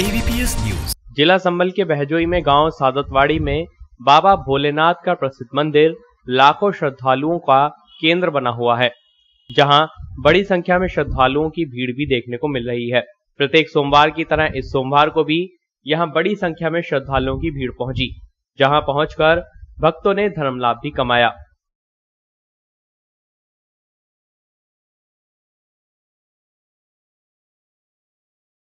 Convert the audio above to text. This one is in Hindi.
एबीपीएस न्यूज जिला संबल के बहजोई में गांव सादतवाड़ी में बाबा भोलेनाथ का प्रसिद्ध मंदिर लाखों श्रद्धालुओं का केंद्र बना हुआ है जहां बड़ी संख्या में श्रद्धालुओं की भीड़ भी देखने को मिल रही है प्रत्येक सोमवार की तरह इस सोमवार को भी यहां बड़ी संख्या में श्रद्धालुओं की भीड़ पहुंची जहां पहुंचकर भक्तों ने धर्म लाभ भी कमाया